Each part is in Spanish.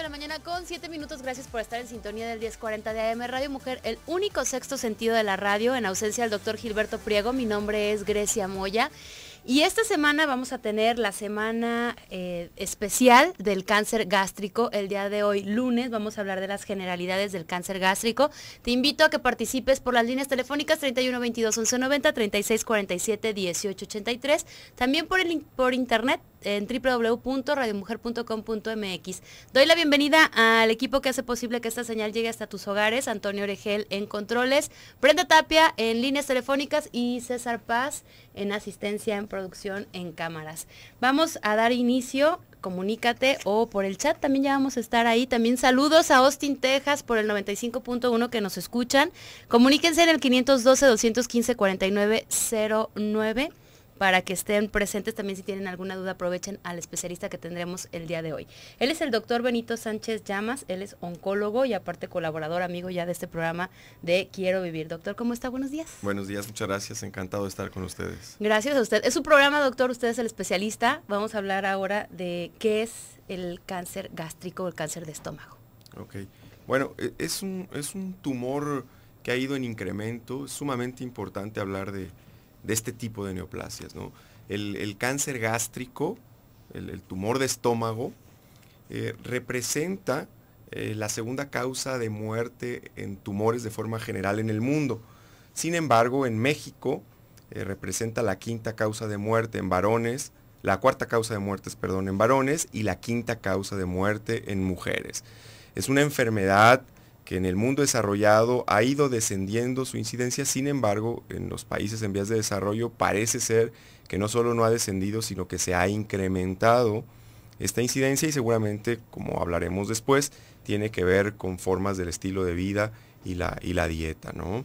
de la mañana con 7 minutos. Gracias por estar en sintonía del 1040 de AM Radio Mujer, el único sexto sentido de la radio en ausencia del doctor Gilberto Priego. Mi nombre es Grecia Moya. Y esta semana vamos a tener la semana eh, especial del cáncer gástrico. El día de hoy, lunes, vamos a hablar de las generalidades del cáncer gástrico. Te invito a que participes por las líneas telefónicas 3122-1190-3647-1883. También por, el, por internet en www.radiomujer.com.mx. Doy la bienvenida al equipo que hace posible que esta señal llegue hasta tus hogares. Antonio Oregel en controles, Brenda Tapia en líneas telefónicas y César Paz en asistencia, en producción, en cámaras. Vamos a dar inicio comunícate o por el chat también ya vamos a estar ahí. También saludos a Austin, Texas por el 95.1 que nos escuchan. Comuníquense en el 512 215 4909 para que estén presentes. También si tienen alguna duda, aprovechen al especialista que tendremos el día de hoy. Él es el doctor Benito Sánchez Llamas, él es oncólogo y aparte colaborador, amigo ya de este programa de Quiero Vivir. Doctor, ¿cómo está? Buenos días. Buenos días, muchas gracias, encantado de estar con ustedes. Gracias a usted. Es su programa, doctor, usted es el especialista. Vamos a hablar ahora de qué es el cáncer gástrico, o el cáncer de estómago. Ok. Bueno, e, es un, es un tumor que ha ido en incremento, es sumamente importante hablar de, de este tipo de neoplasias. El, cáncer gástrico, el, tumor de estómago, eh, representa eh, la segunda causa de muerte en tumores de forma general en el mundo. Sin embargo, en México eh, representa la quinta causa de muerte en varones, la cuarta causa de muertes, perdón, en varones y la quinta causa de muerte en mujeres. Es una enfermedad que en el mundo desarrollado ha ido descendiendo su incidencia, sin embargo, en los países en vías de desarrollo parece ser que no solo no ha descendido, sino que se ha incrementado esta incidencia y seguramente, como hablaremos después, tiene que ver con formas del estilo de vida y la, y la dieta. ¿no?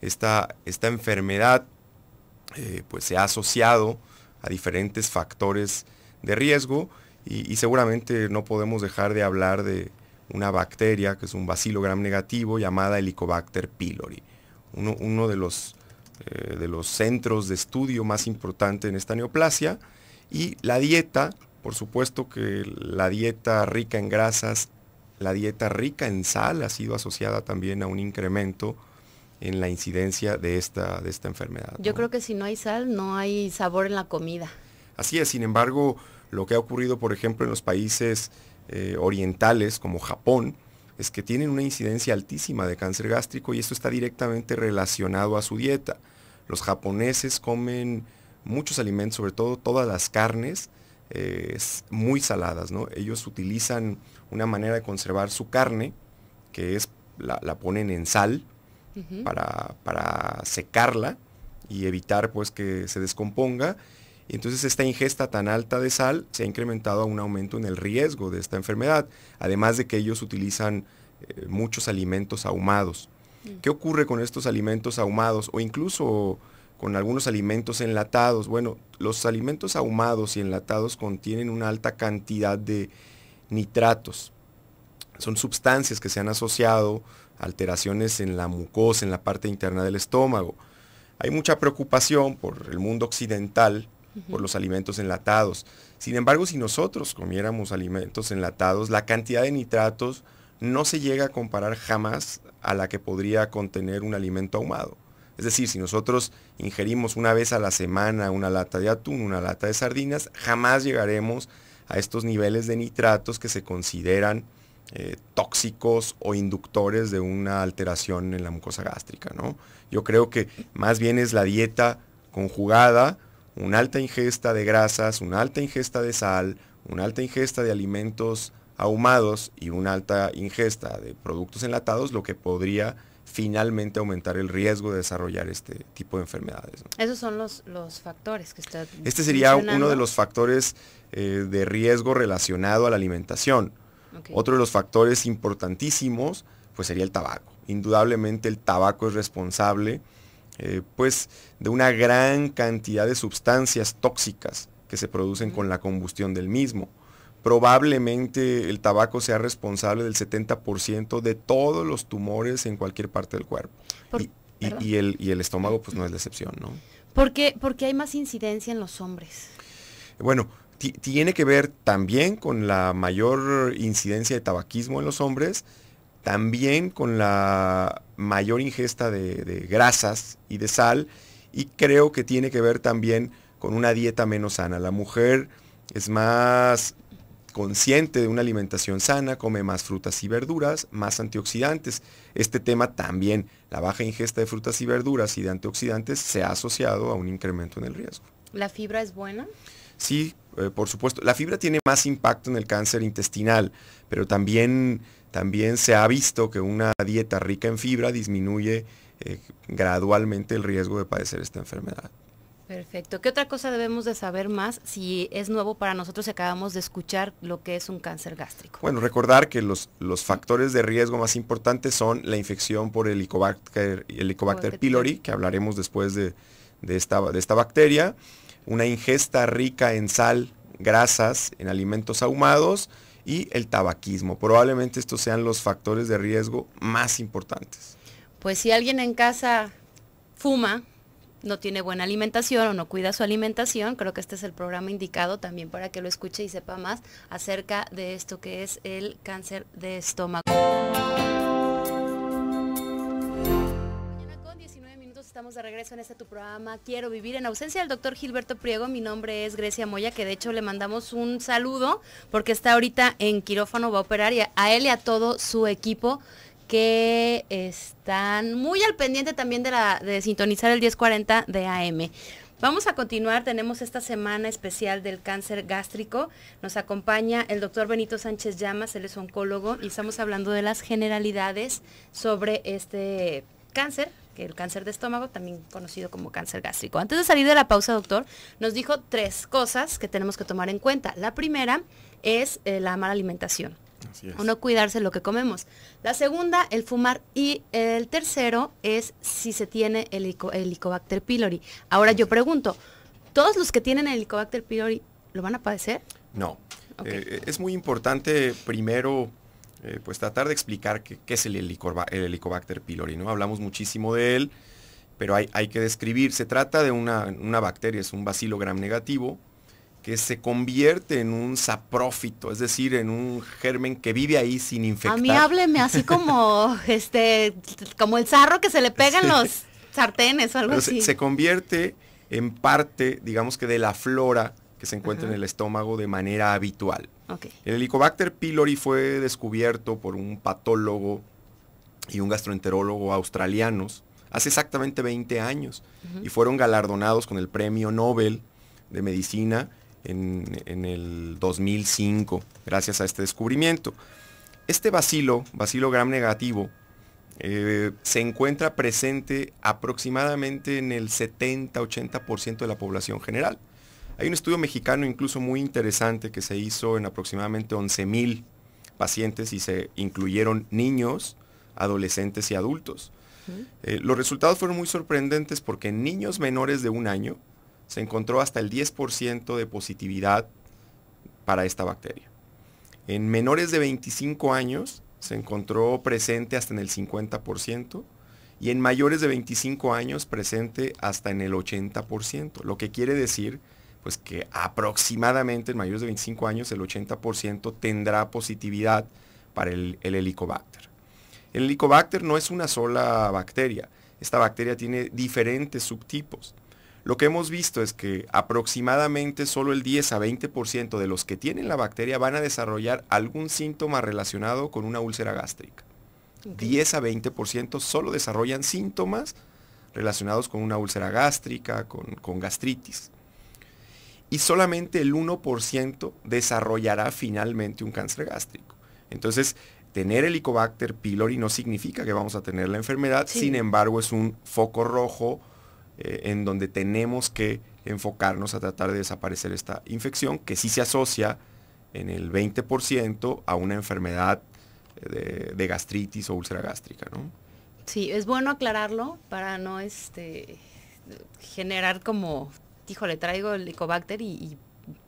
Esta, esta enfermedad eh, pues se ha asociado a diferentes factores de riesgo y seguramente no podemos dejar de hablar de, una bacteria que es un bacilo gram negativo llamada Helicobacter pylori. Uno, uno de, los, eh, de los centros de estudio más importante en esta neoplasia. Y la dieta, por supuesto que la dieta rica en grasas, la dieta rica en sal ha sido asociada también a un incremento en la incidencia de esta, de esta enfermedad. Yo creo que si no hay sal, no hay sabor en la comida. Así es, sin embargo, lo que ha ocurrido, por ejemplo, en los países eh, orientales como Japón, es que tienen una incidencia altísima de cáncer gástrico y esto está directamente relacionado a su dieta. Los japoneses comen muchos alimentos, sobre todo todas las carnes, eh, muy saladas. ¿no? Ellos utilizan una manera de conservar su carne, que es la, ponen en sal para, para, secarla y evitar pues, que se descomponga y entonces esta ingesta tan alta de sal se ha incrementado a un aumento en el riesgo de esta enfermedad, además de que ellos utilizan eh, muchos alimentos ahumados. Mm. ¿Qué ocurre con estos alimentos ahumados o incluso con algunos alimentos enlatados? Bueno, los alimentos ahumados y enlatados contienen una alta cantidad de nitratos. Son sustancias que se han asociado a alteraciones en la mucosa, en la parte interna del estómago. Hay mucha preocupación por el mundo occidental por los alimentos enlatados. Sin embargo, si nosotros comiéramos alimentos enlatados, la cantidad de nitratos no se llega a comparar jamás a la que podría contener un alimento ahumado. Es decir, si nosotros ingerimos una vez a la semana una lata de atún, una lata de sardinas, jamás llegaremos a estos niveles de nitratos que se consideran eh, tóxicos o inductores de una alteración en la mucosa gástrica. ¿no? Yo creo que más bien es la dieta conjugada una alta ingesta de grasas, una alta ingesta de sal, una alta ingesta de alimentos ahumados y una alta ingesta de productos enlatados, lo que podría finalmente aumentar el riesgo de desarrollar este tipo de enfermedades. Esos son los, factores que está Este sería uno de los factores eh, de riesgo relacionado a la alimentación. Otro de los factores importantísimos pues sería el tabaco. Indudablemente el tabaco es responsable eh, pues de una gran cantidad de sustancias tóxicas que se producen con la combustión del mismo. Probablemente el tabaco sea responsable del 70% de todos los tumores en cualquier parte del cuerpo. y, el, y, el, estómago pues no es la excepción, ¿no? ¿Por qué, porque hay más incidencia en los hombres? Bueno, tiene que ver también con la mayor incidencia de tabaquismo en los hombres, también con la mayor ingesta de, grasas y de sal y creo que tiene que ver también con una dieta menos sana. La mujer es más consciente de una alimentación sana, come más frutas y verduras, más antioxidantes. Este tema también, la baja ingesta de frutas y verduras y de antioxidantes se ha asociado a un incremento en el riesgo. ¿La fibra es buena? Sí, eh, por supuesto. La fibra tiene más impacto en el cáncer intestinal, pero también también se ha visto que una dieta rica en fibra disminuye eh, gradualmente el riesgo de padecer esta enfermedad. Perfecto. ¿Qué otra cosa debemos de saber más si es nuevo para nosotros y acabamos de escuchar lo que es un cáncer gástrico? Bueno, recordar que los, factores de riesgo más importantes son la infección por el Helicobacter pylori, que hablaremos después de esta bacteria, una ingesta rica en sal, grasas, en alimentos ahumados, y el tabaquismo. Probablemente estos sean los factores de riesgo más importantes. Pues si alguien en casa fuma, no tiene buena alimentación o no cuida su alimentación, creo que este es el programa indicado también para que lo escuche y sepa más acerca de esto que es el cáncer de estómago. Estamos de regreso en este tu programa Quiero vivir en ausencia del doctor Gilberto Priego. Mi nombre es Grecia Moya, que de hecho le mandamos un saludo porque está ahorita en quirófano, va a operar y a él y a todo su equipo que están muy al pendiente también de, la, de sintonizar el 1040 de AM. Vamos a continuar, tenemos esta semana especial del cáncer gástrico. Nos acompaña el doctor Benito Sánchez Llamas, él es oncólogo y estamos hablando de las generalidades sobre este cáncer que el cáncer de estómago, también conocido como cáncer gástrico. Antes de salir de la pausa, doctor, nos dijo tres cosas que tenemos que tomar en cuenta. La primera es eh, la mala alimentación. O no cuidarse lo que comemos. La segunda, el fumar. Y el tercero es si se tiene el Helicobacter pylori. Ahora yo pregunto, ¿todos los que tienen el Helicobacter pylori lo van a padecer? No. Eh, es muy importante primero eh, pues tratar de explicar qué, es el, Helicobacter pylori. ¿no? Hablamos muchísimo de él, pero hay, hay que describir. Se trata de una, bacteria, es un bacilo negativo, que se convierte en un saprófito, es decir, en un germen que vive ahí sin infectar. A mí hábleme así como, este, como el sarro que se le pegan en los sartenes o algo así. se convierte en parte, digamos que de la flora se encuentra en el estómago de manera habitual. El Helicobacter pylori fue descubierto por un patólogo y un gastroenterólogo australianos hace exactamente 20 años y fueron galardonados con el Premio Nobel de Medicina en, el 2005 gracias a este descubrimiento. Este bacilo, bacilo gram negativo, eh, se encuentra presente aproximadamente en el 70-80% de la población general. Hay un estudio mexicano incluso muy interesante que se hizo en aproximadamente 11.000 pacientes y se incluyeron niños, adolescentes y adultos. Eh, los resultados fueron muy sorprendentes porque en niños menores de un año se encontró hasta el 10% de positividad para esta bacteria. En menores de 25 años se encontró presente hasta en el 50% y en mayores de 25 años presente hasta en el 80%, lo que quiere decir pues que aproximadamente en mayores de 25 años el 80% tendrá positividad para el, helicobacter. El helicobacter no es una sola bacteria, esta bacteria tiene diferentes subtipos. Lo que hemos visto es que aproximadamente solo el 10 a 20% de los que tienen la bacteria van a desarrollar algún síntoma relacionado con una úlcera gástrica. 10 a 20% solo desarrollan síntomas relacionados con una úlcera gástrica, con gastritis y solamente el 1% desarrollará finalmente un cáncer gástrico. Entonces, tener Helicobacter pylori no significa que vamos a tener la enfermedad, sin embargo es un foco rojo eh, en donde tenemos que enfocarnos a tratar de desaparecer esta infección que sí se asocia en el 20% a una enfermedad eh, de, gastritis o úlcera gástrica, ¿no? Sí, es bueno aclararlo para no este, generar como hijo, le traigo el helicobacter y,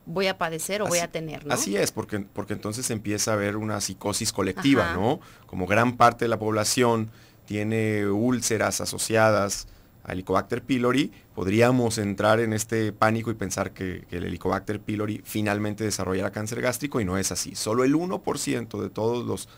voy a padecer o voy a tener, Así es, porque, porque entonces empieza a haber una psicosis colectiva, ¿no? Como gran parte de la población tiene úlceras asociadas al Helicobacter pylori, podríamos entrar en este pánico y pensar que, el Helicobacter pylori finalmente desarrollará cáncer gástrico y no es así. Solo el 1% de todos los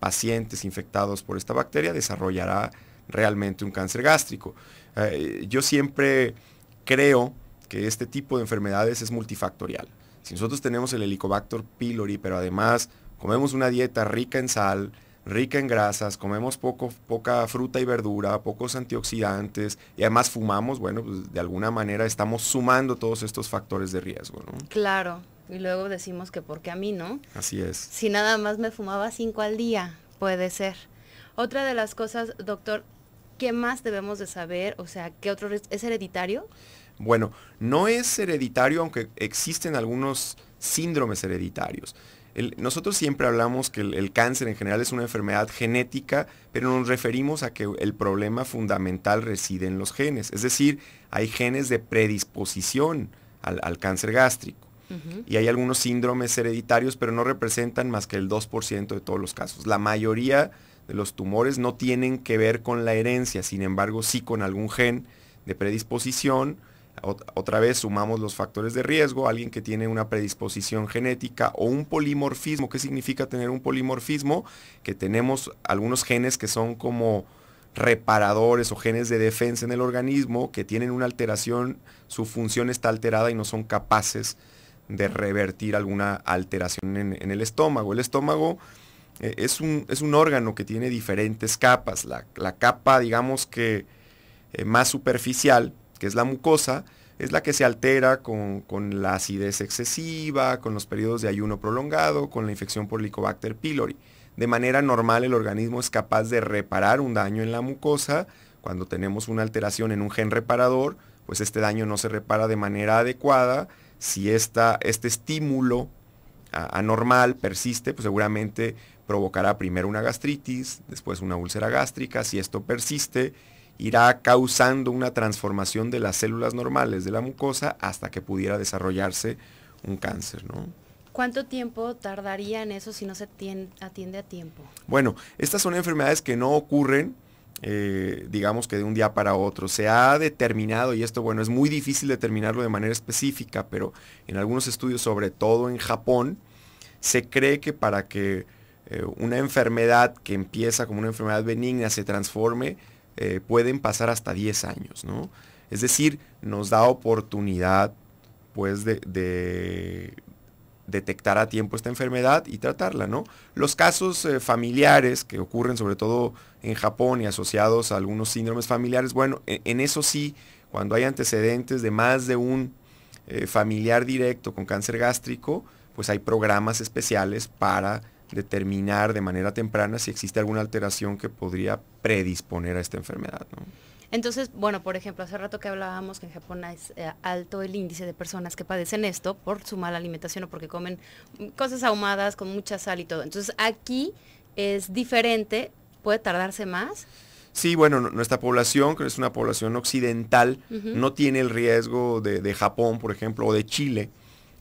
pacientes infectados por esta bacteria desarrollará realmente un cáncer gástrico. Eh, yo siempre creo que este tipo de enfermedades es multifactorial. Si nosotros tenemos el Helicobacter pylori, pero además comemos una dieta rica en sal, rica en grasas, comemos poco, poca fruta y verdura, pocos antioxidantes y además fumamos, bueno, pues, de alguna manera estamos sumando todos estos factores de riesgo, ¿no? Claro, y luego decimos que porque a mí, ¿no? Así es. Si nada más me fumaba cinco al día, puede ser. Otra de las cosas, doctor, ¿Qué más debemos de saber? O sea, ¿qué otro es hereditario? Bueno, no es hereditario, aunque existen algunos síndromes hereditarios. nosotros siempre hablamos que el, cáncer en general es una enfermedad genética, pero nos referimos a que el problema fundamental reside en los genes. Es decir, hay genes de predisposición al, cáncer gástrico. Y hay algunos síndromes hereditarios, pero no representan más que el 2% de todos los casos. La mayoría los tumores no tienen que ver con la herencia, sin embargo sí con algún gen de predisposición. Otra vez sumamos los factores de riesgo, alguien que tiene una predisposición genética o un polimorfismo. ¿Qué significa tener un polimorfismo? Que tenemos algunos genes que son como reparadores o genes de defensa en el organismo que tienen una alteración, su función está alterada y no son capaces de revertir alguna alteración en, en el estómago. El estómago eh, es, un, órgano que tiene diferentes capas. La, capa, digamos que eh, más superficial, que es la mucosa, es la que se altera con, la acidez excesiva, con los periodos de ayuno prolongado, con la infección por licobacter pylori. De manera normal el organismo es capaz de reparar un daño en la mucosa. Cuando tenemos una alteración en un gen reparador, pues este daño no se repara de manera adecuada. Si este estímulo anormal persiste, pues seguramente provocará primero una gastritis, después una úlcera gástrica. Si esto persiste, irá causando una transformación de las células normales de la mucosa hasta que pudiera desarrollarse un cáncer, ¿no? ¿Cuánto tiempo tardaría en eso si no se atiende a tiempo? Bueno, estas son enfermedades que no ocurren, eh, digamos que de un día para otro. Se ha determinado, y esto bueno, es muy difícil determinarlo de manera específica, pero en algunos estudios, sobre todo en Japón, se cree que para que eh, una enfermedad que empieza como una enfermedad benigna se transforme, eh, pueden pasar hasta 10 años, ¿no? Es decir, nos da oportunidad pues de, detectar a tiempo esta enfermedad y tratarla, ¿no? Los casos eh, familiares que ocurren sobre todo en Japón y asociados a algunos síndromes familiares, bueno, e, en, eso sí, cuando hay antecedentes de más de un familiar directo con cáncer gástrico, pues hay programas especiales para determinar de manera temprana si existe alguna alteración que podría predisponer a esta enfermedad. Entonces, bueno, por ejemplo, hace rato que hablábamos que en Japón es eh, alto el índice de personas que padecen esto por su mala alimentación o porque comen cosas ahumadas con mucha sal y todo. Entonces, aquí es diferente, puede tardarse más. Sí, bueno, nuestra población, que es una población occidental, no tiene el riesgo de, Japón, por ejemplo, o de Chile.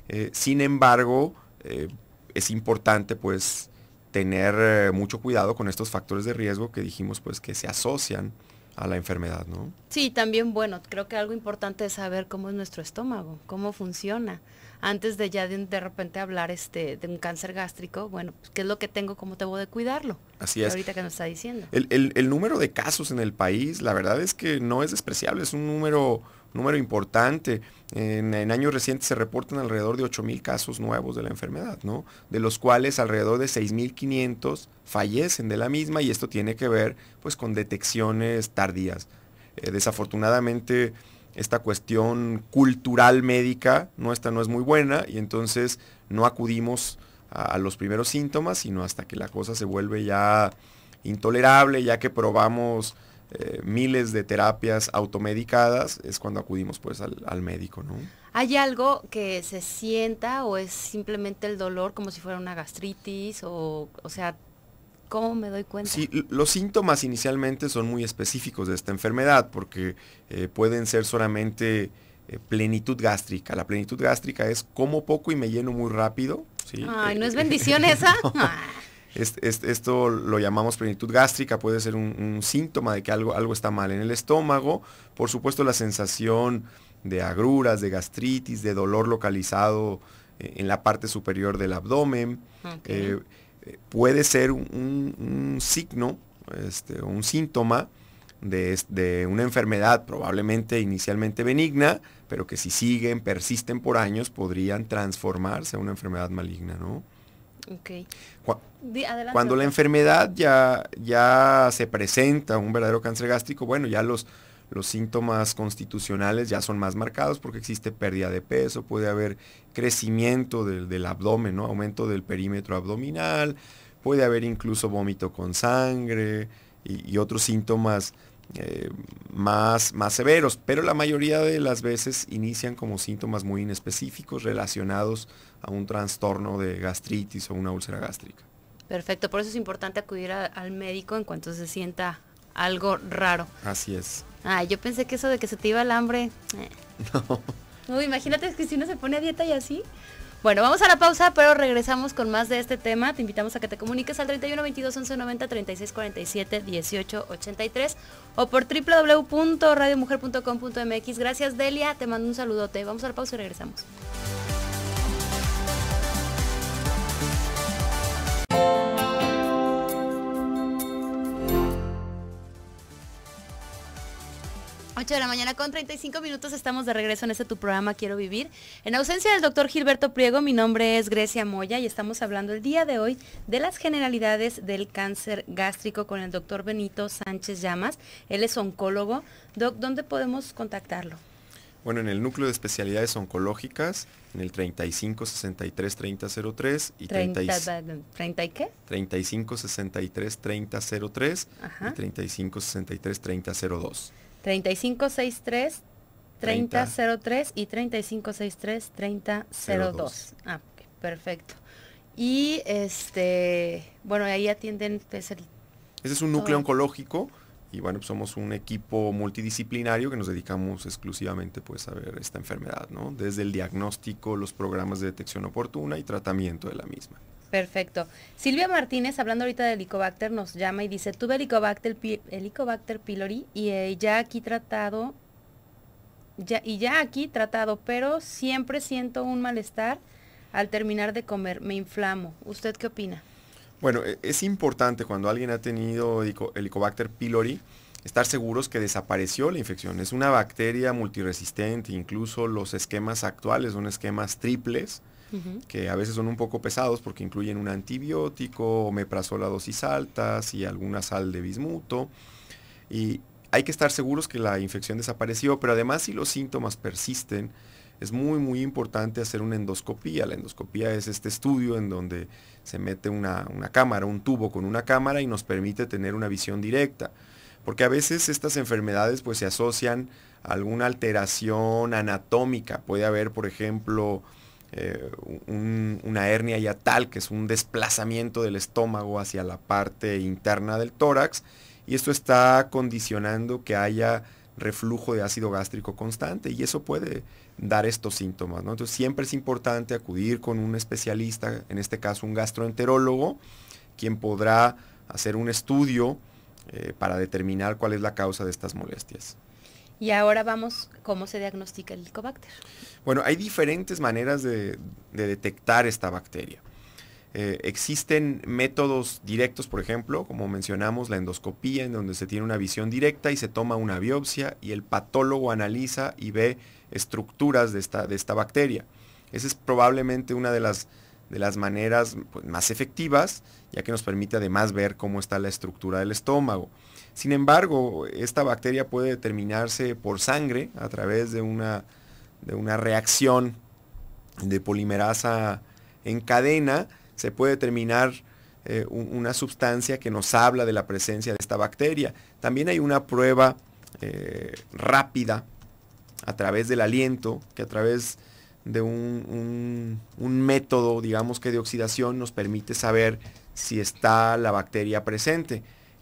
Eh, sin embargo, eh, es importante pues tener eh, mucho cuidado con estos factores de riesgo que dijimos pues que se asocian a la enfermedad, ¿no? Sí, también bueno, creo que algo importante es saber cómo es nuestro estómago, cómo funciona antes de ya de, repente hablar este, de un cáncer gástrico, bueno, pues, ¿qué es lo que tengo? ¿Cómo voy de cuidarlo? Así es. Ahorita que nos está diciendo. El, número de casos en el país, la verdad es que no es despreciable, es un número número importante. En, años recientes se reportan alrededor de 8.000 casos nuevos de la enfermedad, ¿no? De los cuales alrededor de 6.500 fallecen de la misma y esto tiene que ver pues con detecciones tardías. Eh, desafortunadamente esta cuestión cultural médica nuestra no es muy buena y entonces no acudimos a, los primeros síntomas, sino hasta que la cosa se vuelve ya intolerable, ya que probamos eh, miles de terapias automedicadas, es cuando acudimos pues al, médico, ¿no? ¿Hay algo que se sienta o es simplemente el dolor como si fuera una gastritis o, o sea, ¿Cómo me doy cuenta? Sí, los síntomas inicialmente son muy específicos de esta enfermedad porque eh, pueden ser solamente eh, plenitud gástrica. La plenitud gástrica es como poco y me lleno muy rápido. Ay, ¿no es eh, bendición esa? Ah. esto lo llamamos plenitud gástrica, puede ser un, síntoma de que algo, algo está mal en el estómago. Por supuesto, la sensación de agruras, de gastritis, de dolor localizado en la parte superior del abdomen puede ser un, signo, este, un síntoma de, una enfermedad probablemente inicialmente benigna, pero que si siguen, persisten por años, podrían transformarse a una enfermedad maligna, ¿no? Okay. Cuando la enfermedad ya, ya se presenta, un verdadero cáncer gástrico, bueno, ya los, los síntomas constitucionales ya son más marcados porque existe pérdida de peso, puede haber crecimiento del, abdomen, aumento del perímetro abdominal, puede haber incluso vómito con sangre y, otros síntomas eh, más, más severos, pero la mayoría de las veces inician como síntomas muy inespecíficos relacionados a un trastorno de gastritis o una úlcera gástrica. Perfecto, por eso es importante acudir al médico en cuanto se sienta algo raro. Así es. Ay, yo pensé que eso de que se te iba el hambre. Eh. No. imagínate que si uno se pone a dieta y así. Bueno, vamos a la pausa, pero regresamos con más de este tema. Te invitamos a que te comuniques al 31 22 11 90 36 47 18 83 o por www.radiomujer.com.mx. Gracias, Delia. Te mando un saludote. Vamos a la pausa y regresamos. 8 de la mañana con 35 minutos estamos de regreso en este tu programa Quiero Vivir. En ausencia del doctor Gilberto Priego, mi nombre es Grecia Moya y estamos hablando el día de hoy de las generalidades del cáncer gástrico con el doctor Benito Sánchez Llamas. Él es oncólogo. ¿dónde podemos contactarlo? Bueno, en el núcleo de especialidades oncológicas, en el 35 63 30 y 30, 30, qué? 35 63 30 03 y 35 63 3563 3003 y 3563 3002. Ah, perfecto. Y este, bueno, ahí atienden es pues, el Ese es un núcleo oncológico y bueno, pues, somos un equipo multidisciplinario que nos dedicamos exclusivamente pues a ver esta enfermedad, ¿no? Desde el diagnóstico, los programas de detección oportuna y tratamiento de la misma. Perfecto. Silvia Martínez, hablando ahorita de Helicobacter, nos llama y dice, tuve Helicobacter, Helicobacter pylori eh, y ya aquí tratado, ya, y ya aquí tratado, pero siempre siento un malestar al terminar de comer, me inflamo. ¿Usted qué opina? Bueno, e-, es importante cuando alguien ha tenido Helicobacter pylori, estar seguros que desapareció la infección. Es una bacteria multiresistente, incluso los esquemas actuales son esquemas triples que a veces son un poco pesados porque incluyen un antibiótico, omeprazol a dosis altas y alguna sal de bismuto. Y hay que estar seguros que la infección desapareció, pero además si los síntomas persisten, es muy muy importante hacer una endoscopía. La endoscopía es este estudio en donde se mete una, una, cámara, un tubo con una cámara y nos permite tener una visión directa. Porque a veces estas enfermedades pues se asocian a alguna alteración anatómica. Puede haber, por ejemplo, eh, una hernia tal que es un desplazamiento del estómago hacia la parte interna del tórax, y esto está condicionando que haya reflujo de ácido gástrico constante y eso puede dar estos síntomas. Entonces siempre es importante acudir con un especialista, en este caso un gastroenterólogo, quien podrá hacer un estudio eh, para determinar cuál es la causa de estas molestias. Y ahora vamos, ¿cómo se diagnostica el licobacter? Bueno, hay diferentes maneras de, detectar esta bacteria. Eh, existen métodos directos, por ejemplo, como mencionamos, la endoscopía, en donde se tiene una visión directa y se toma una biopsia y el patólogo analiza y ve estructuras de esta, bacteria. Esa es probablemente una de las, de las maneras pues, más efectivas, ya que nos permite además ver cómo está la estructura del estómago. Sin embargo, esta bacteria puede determinarse por sangre a través de una, reacción de polimerasa en cadena. Se puede determinar eh, una sustancia que nos habla de la presencia de esta bacteria. También hay una prueba eh, rápida a través del aliento, que a través de un, método, digamos que de oxidación, nos permite saber si está la bacteria presente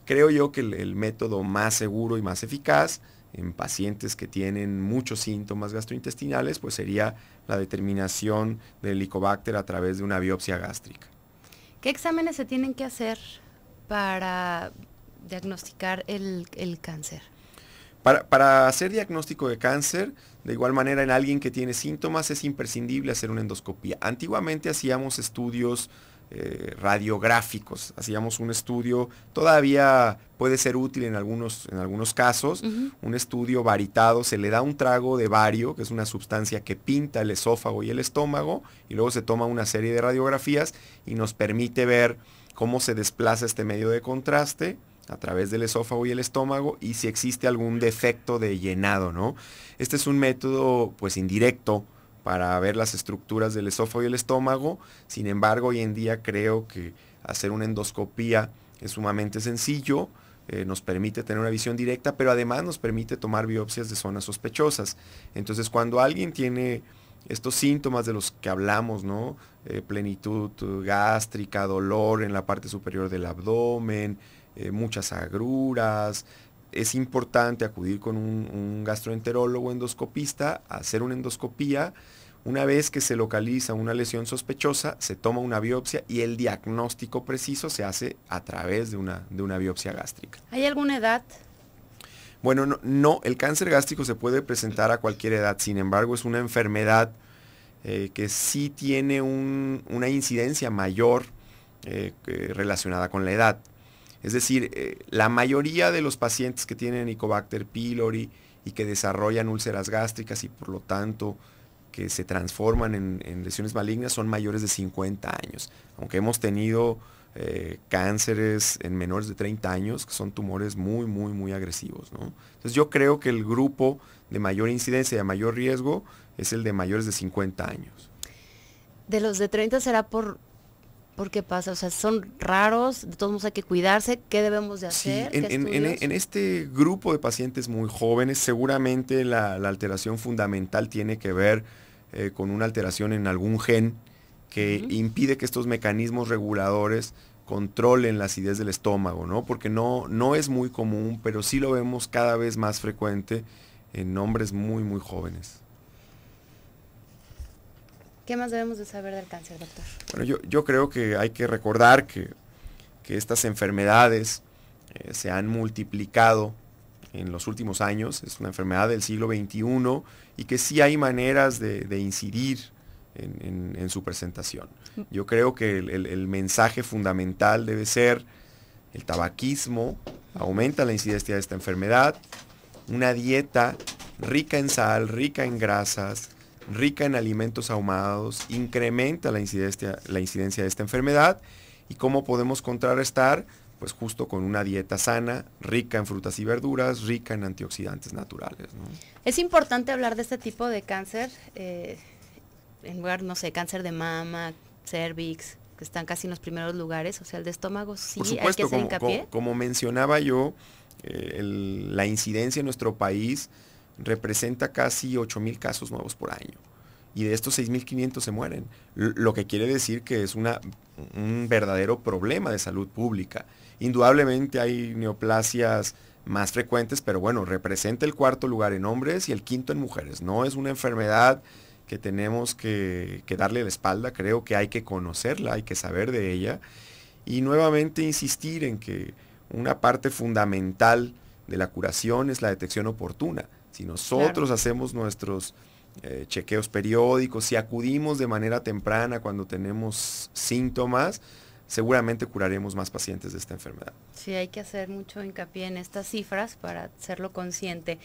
creo yo que el, método más seguro y más eficaz en pacientes que tienen muchos síntomas gastrointestinales, pues sería la determinación del helicobacter a través de una biopsia gástrica. ¿Qué exámenes se tienen que hacer para diagnosticar el, cáncer? Para, para, hacer diagnóstico de cáncer, de igual manera en alguien que tiene síntomas es imprescindible hacer una endoscopía. Antiguamente hacíamos estudios eh, radiográficos. Hacíamos un estudio, todavía puede ser útil en algunos, en algunos casos, un estudio varitado, se le da un trago de vario, que es una sustancia que pinta el esófago y el estómago, y luego se toma una serie de radiografías y nos permite ver cómo se desplaza este medio de contraste a través del esófago y el estómago y si existe algún defecto de llenado, ¿no? Este es un método pues indirecto para ver las estructuras del esófago y el estómago. Sin embargo, hoy en día creo que hacer una endoscopía es sumamente sencillo, eh, nos permite tener una visión directa, pero además nos permite tomar biopsias de zonas sospechosas. Entonces, cuando alguien tiene estos síntomas de los que hablamos, ¿no? Eh, plenitud gástrica, dolor en la parte superior del abdomen, eh, muchas agruras, es importante acudir con un, gastroenterólogo endoscopista, hacer una endoscopía. Una vez que se localiza una lesión sospechosa, se toma una biopsia y el diagnóstico preciso se hace a través de una, de una biopsia gástrica. ¿Hay alguna edad? Bueno, no, el cáncer gástrico se puede presentar a cualquier edad, sin embargo es una enfermedad eh, que sí tiene una incidencia mayor eh, relacionada con la edad. Es decir, eh, la mayoría de los pacientes que tienen Helicobacter pylori y que desarrollan úlceras gástricas y por lo tanto que se transforman en, lesiones malignas son mayores de 50 años. Aunque hemos tenido eh, cánceres en menores de 30 años, que son tumores muy, muy, muy agresivos. Entonces yo creo que el grupo de mayor incidencia y de mayor riesgo es el de mayores de 50 años. De los de 30 será por, ¿Por qué pasa? O sea, son raros, de todos modos hay que cuidarse, ¿qué debemos de hacer? en, este grupo de pacientes muy jóvenes, seguramente la, alteración fundamental tiene que ver eh, con una alteración en algún gen que impide que estos mecanismos reguladores controlen la acidez del estómago, ¿no? Porque no, no es muy común, pero sí lo vemos cada vez más frecuente en hombres muy, muy jóvenes. ¿Qué más debemos de saber del cáncer, doctor? Bueno, yo, creo que hay que recordar que, estas enfermedades eh, se han multiplicado en los últimos años, es una enfermedad del siglo XXI y que sí hay maneras de, incidir en, su presentación. Yo creo que el, el, mensaje fundamental debe ser el tabaquismo, aumenta la incidencia de esta enfermedad, una dieta rica en sal, rica en grasas, rica en alimentos ahumados, incrementa la incidencia, la incidencia de esta enfermedad y cómo podemos contrarrestar, pues justo con una dieta sana, rica en frutas y verduras, rica en antioxidantes naturales. Es importante hablar de este tipo de cáncer, eh, en lugar, no sé, cáncer de mama, cervix, que están casi en los primeros lugares, o sea, el de estómago sí hay que hacer como, hincapié. Como, como mencionaba yo, eh, la incidencia en nuestro país representa casi 8.000 casos nuevos por año. Y de estos 6.500 se mueren. Lo que quiere decir que es un verdadero problema de salud pública. Indudablemente hay neoplasias más frecuentes, pero bueno, representa el cuarto lugar en hombres y el quinto en mujeres. No es una enfermedad que tenemos que, que darle la espalda, creo que hay que conocerla, hay que saber de ella. Y nuevamente insistir en que una parte fundamental de la curación es la detección oportuna. Si nosotros hacemos nuestros eh, chequeos periódicos, si acudimos de manera temprana cuando tenemos síntomas, seguramente curaremos más pacientes de esta enfermedad. Sí, hay que hacer mucho hincapié en estas cifras para serlo consciente.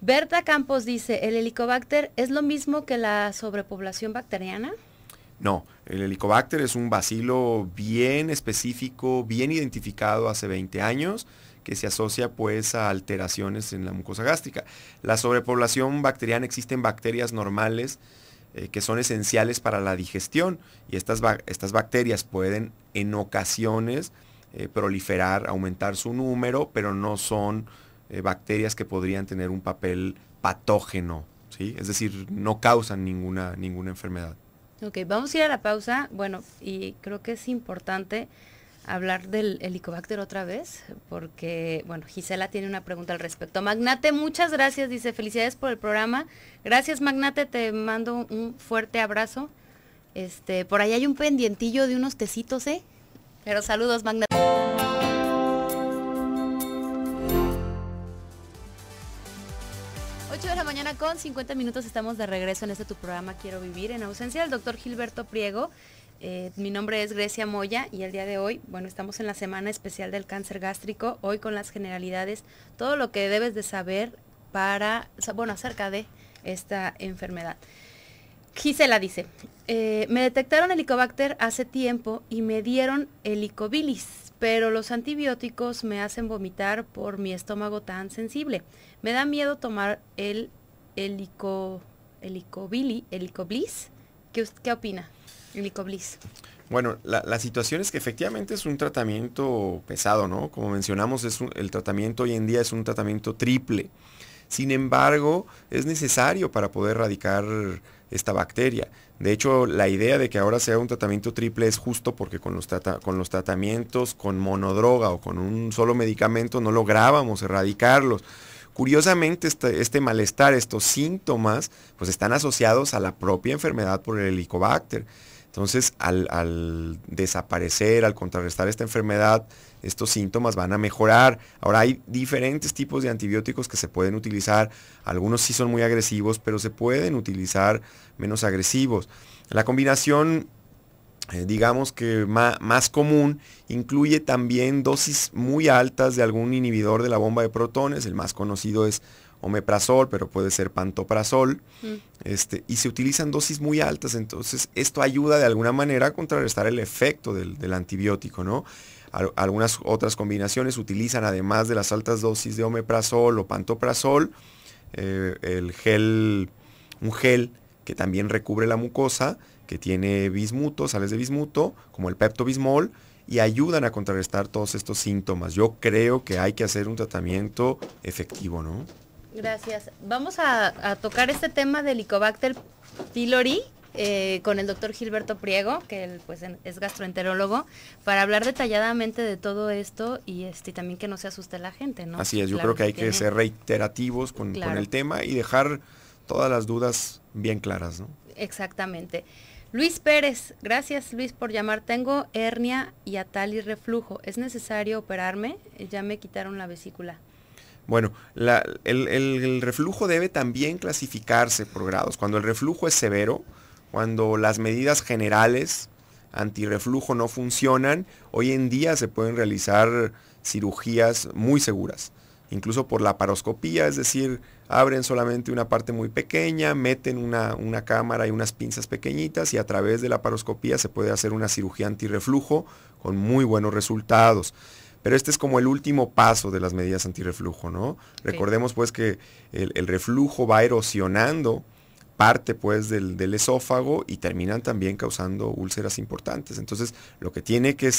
Berta Campos dice, ¿el helicobacter es lo mismo que la sobrepoblación bacteriana? No, el helicobacter es un bacilo bien específico, bien identificado hace 20 años que se asocia pues a alteraciones en la mucosa gástrica. La sobrepoblación bacteriana existen bacterias normales eh, que son esenciales para la digestión y estas, estas bacterias pueden en ocasiones eh, proliferar, aumentar su número, pero no son eh, bacterias que podrían tener un papel patógeno, ¿sí? es decir, no causan ninguna, ninguna enfermedad. Ok, vamos a ir a la pausa, bueno, y creo que es importante hablar del helicobacter otra vez, porque, bueno, Gisela tiene una pregunta al respecto. Magnate, muchas gracias, dice, felicidades por el programa. Gracias, Magnate, te mando un fuerte abrazo. Este, por ahí hay un pendientillo de unos tecitos, ¿eh? Pero saludos, Magnate. de la mañana 8 con 50 minutos estamos de regreso en este tu programa Quiero Vivir en ausencia del doctor Gilberto Priego eh, mi nombre es Grecia Moya y el día de hoy, bueno, estamos en la semana especial del cáncer gástrico, hoy con las generalidades, todo lo que debes de saber para, bueno, acerca de esta enfermedad. Gisela dice, eh, me detectaron helicobacter hace tiempo y me dieron helicobilis, pero los antibióticos me hacen vomitar por mi estómago tan sensible. Me da miedo tomar el helico, helicobili, helicoblis. ¿Qué, ¿Qué opina? Bueno, la, situación es que efectivamente es un tratamiento pesado, ¿no? Como mencionamos, es el tratamiento hoy en día es un tratamiento triple. Sin embargo, es necesario para poder erradicar esta bacteria. De hecho, la idea de que ahora sea un tratamiento triple es justo porque con los, tratamientos con monodroga o con un solo medicamento no lográbamos erradicarlos. Curiosamente, este, este, malestar, estos síntomas, pues están asociados a la propia enfermedad por el helicobacter. Entonces, al, desaparecer, al contrarrestar esta enfermedad, estos síntomas van a mejorar. Ahora hay diferentes tipos de antibióticos que se pueden utilizar. Algunos sí son muy agresivos, pero se pueden utilizar menos agresivos. La combinación, eh, digamos que más común, incluye también dosis muy altas de algún inhibidor de la bomba de protones. El más conocido es omeprazol, pero puede ser pantoprazol, mm. este, y se utilizan dosis muy altas, entonces esto ayuda de alguna manera a contrarrestar el efecto del, antibiótico, ¿no? algunas otras combinaciones utilizan, además de las altas dosis de omeprazol o pantoprazol, eh, el gel, un gel que también recubre la mucosa, que tiene bismuto, sales de bismuto, como el peptobismol, y ayudan a contrarrestar todos estos síntomas. Yo creo que hay que hacer un tratamiento efectivo, ¿no? Gracias. Vamos a, tocar este tema del *Helicobacter pylori eh, con el doctor Gilberto Priego, que él pues es gastroenterólogo, para hablar detalladamente de todo esto y este también que no se asuste la gente, ¿no? Así es, yo creo que hay que, ser reiterativos con, con el tema y dejar todas las dudas bien claras, ¿no? Exactamente. Luis Pérez, gracias Luis por llamar. Tengo hernia y atal y reflujo. ¿Es necesario operarme? Ya me quitaron la vesícula. Bueno, el, reflujo debe también clasificarse por grados. Cuando el reflujo es severo, cuando las medidas generales antirreflujo no funcionan, hoy en día se pueden realizar cirugías muy seguras. Incluso por la paroscopía, es decir, abren solamente una parte muy pequeña, meten una, una cámara y unas pinzas pequeñitas y a través de la paroscopía se puede hacer una cirugía antirreflujo con muy buenos resultados. Pero este es como el último paso de las medidas antirreflujo, ¿no? Recordemos pues que el, reflujo va erosionando parte pues del, esófago y terminan también causando úlceras importantes. Entonces lo que tiene que,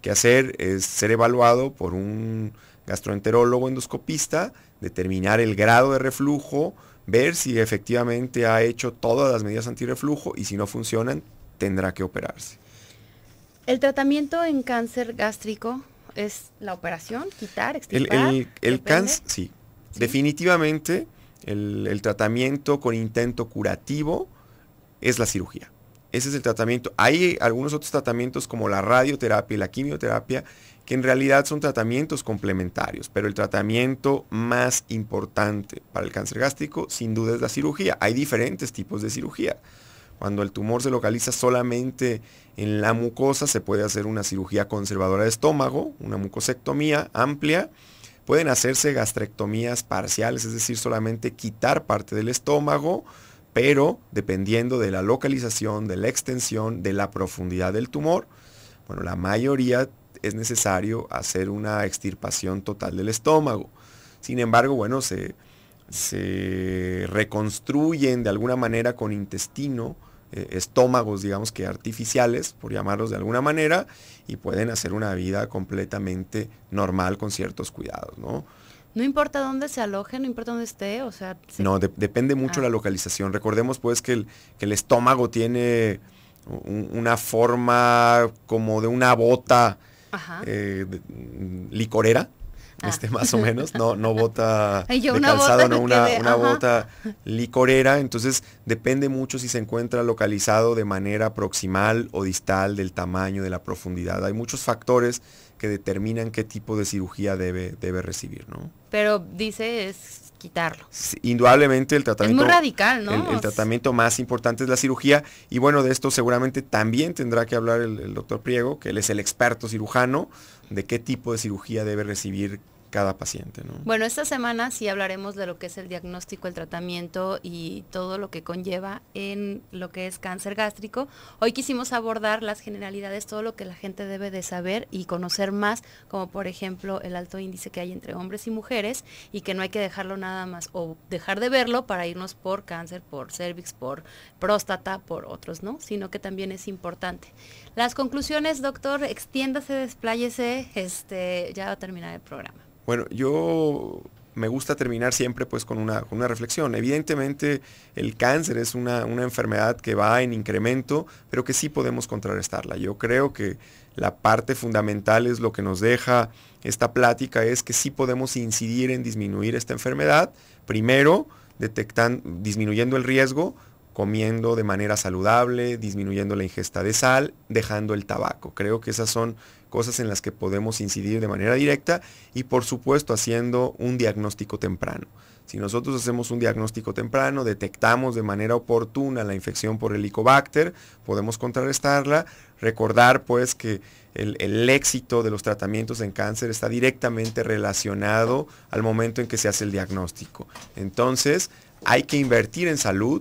que hacer es ser evaluado por un gastroenterólogo endoscopista, determinar el grado de reflujo, ver si efectivamente ha hecho todas las medidas antirreflujo y si no funcionan, tendrá que operarse. El tratamiento en cáncer gástrico es la operación, quitar, extirpar. El, cáncer, sí. Definitivamente el, el, tratamiento con intento curativo es la cirugía. Ese es el tratamiento. Hay algunos otros tratamientos como la radioterapia y la quimioterapia que en realidad son tratamientos complementarios, pero el tratamiento más importante para el cáncer gástrico sin duda es la cirugía. Hay diferentes tipos de cirugía. Cuando el tumor se localiza solamente en la mucosa, se puede hacer una cirugía conservadora de estómago, una mucosectomía amplia. Pueden hacerse gastrectomías parciales, es decir, solamente quitar parte del estómago, pero dependiendo de la localización, de la extensión, de la profundidad del tumor, bueno, la mayoría es necesario hacer una extirpación total del estómago. Sin embargo, bueno, se, se reconstruyen de alguna manera con intestino, eh, estómagos, digamos que artificiales, por llamarlos de alguna manera, y pueden hacer una vida completamente normal con ciertos cuidados, ¿no? importa dónde se aloje, no importa dónde esté, o sea... No, depende mucho la ah. localización. Recordemos pues que el, estómago tiene una forma como de una bota eh, licorera, Ah. este, más o menos, no, no bota una bota no una, bota licorera, entonces depende mucho si se encuentra localizado de manera proximal o distal del tamaño, de la profundidad. Hay muchos factores que determinan qué tipo de cirugía debe, debe recibir, ¿no? Pero dice es quitarlo. indudablemente el tratamiento... Es radical, ¿no? El, tratamiento más importante es la cirugía y bueno, de esto seguramente también tendrá que hablar el, el doctor Priego, que él es el experto cirujano, de qué tipo de cirugía debe recibir cada paciente. Bueno, esta semana sí hablaremos de lo que es el diagnóstico, el tratamiento y todo lo que conlleva en lo que es cáncer gástrico. Hoy quisimos abordar las generalidades, todo lo que la gente debe de saber y conocer más, como por ejemplo el alto índice que hay entre hombres y mujeres y que no hay que dejarlo nada más o dejar de verlo para irnos por cáncer, por cervix, por próstata, por otros, ¿no? Sino que también es importante. Las conclusiones, doctor, extiéndase, despláyese, este, ya va a terminar el programa. Bueno, yo me gusta terminar siempre pues con una, reflexión. Evidentemente el cáncer es una, enfermedad que va en incremento, pero que sí podemos contrarrestarla. Yo creo que la parte fundamental es lo que nos deja esta plática, es que sí podemos incidir en disminuir esta enfermedad, primero detectan, disminuyendo el riesgo, comiendo de manera saludable, disminuyendo la ingesta de sal, dejando el tabaco. Creo que esas son cosas en las que podemos incidir de manera directa y por supuesto haciendo un diagnóstico temprano. Si nosotros hacemos un diagnóstico temprano, detectamos de manera oportuna la infección por Helicobacter, podemos contrarrestarla, recordar pues que el, el, éxito de los tratamientos en cáncer está directamente relacionado al momento en que se hace el diagnóstico. Entonces, hay que invertir en salud,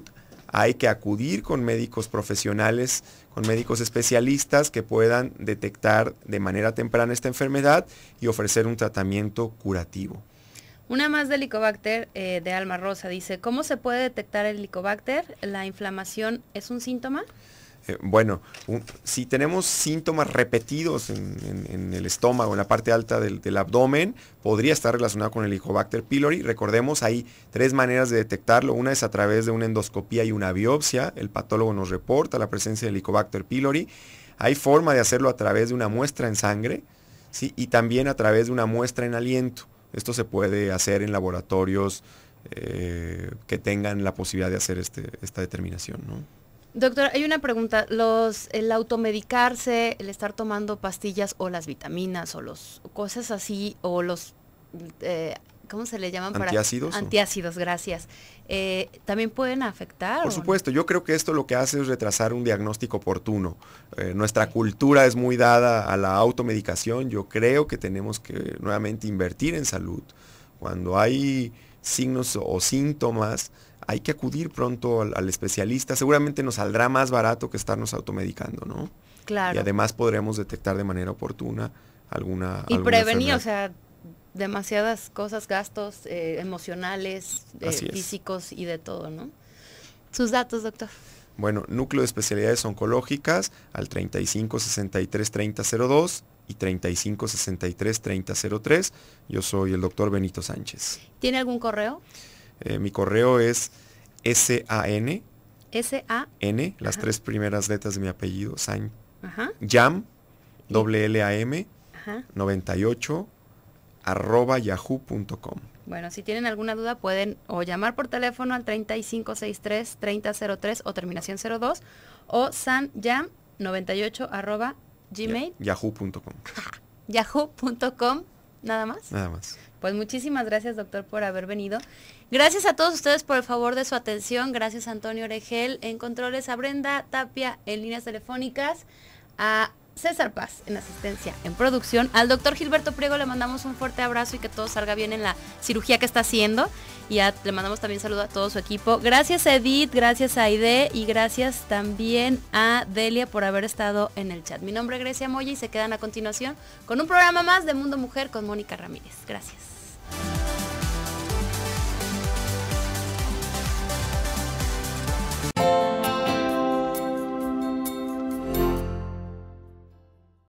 hay que acudir con médicos profesionales, con médicos especialistas que puedan detectar de manera temprana esta enfermedad y ofrecer un tratamiento curativo. Una más de licobacter eh, de Alma Rosa dice, ¿cómo se puede detectar el licobacter? ¿La inflamación es un síntoma? Eh, bueno, si tenemos síntomas repetidos en, el estómago, en la parte alta del, abdomen, podría estar relacionado con el Helicobacter pylori. Recordemos, hay tres maneras de detectarlo. Una es a través de una endoscopía y una biopsia. El patólogo nos reporta la presencia del Helicobacter pylori. Hay forma de hacerlo a través de una muestra en sangre ¿sí? y también a través de una muestra en aliento. Esto se puede hacer en laboratorios eh, que tengan la posibilidad de hacer este, esta determinación. ¿no? Doctor, hay una pregunta. Los, el automedicarse, el estar tomando pastillas o las vitaminas o los cosas así o los eh, ¿cómo se le llaman? Antiácidos. Para... Antiácidos, gracias. Eh, ¿También pueden afectar? Por supuesto, yo creo que esto lo que hace es retrasar un diagnóstico oportuno. Eh, nuestra cultura es muy dada a la automedicación. Yo creo que tenemos que nuevamente invertir en salud. Cuando hay signos o síntomas, hay que acudir pronto al, especialista. Seguramente nos saldrá más barato que estarnos automedicando, ¿no? Claro. Y además podremos detectar de manera oportuna alguna... Y prevenir, o sea, demasiadas cosas, gastos eh, emocionales, eh, físicos y de todo, ¿no? Sus datos, doctor. Bueno, núcleo de especialidades oncológicas al 3563-3002 y 3563-3003 Yo soy el doctor Benito Sánchez. ¿Tiene algún correo? Eh, mi correo es S-A-N. s n Las tres primeras letras de mi apellido, San. Jam, doble L-A-M, 98, arroba yahoo.com. Bueno, si tienen alguna duda pueden o llamar por teléfono al 3563-3003 o terminación 02 o sanjam98 arroba gmail. Yahoo.com. Yahoo.com, nada más. Nada más. Pues muchísimas gracias, doctor, por haber venido. Gracias a todos ustedes por el favor de su atención. Gracias, a Antonio Oregel, en controles, a Brenda Tapia, en líneas telefónicas, a César Paz en asistencia, en producción. Al doctor Gilberto Priego le mandamos un fuerte abrazo y que todo salga bien en la cirugía que está haciendo. Y le mandamos también saludo a todo su equipo. Gracias Edith, gracias a Aide y gracias también a Delia por haber estado en el chat. Mi nombre es Grecia Moya y se quedan a continuación con un programa más de Mundo Mujer con Mónica Ramírez. Gracias. Thank you.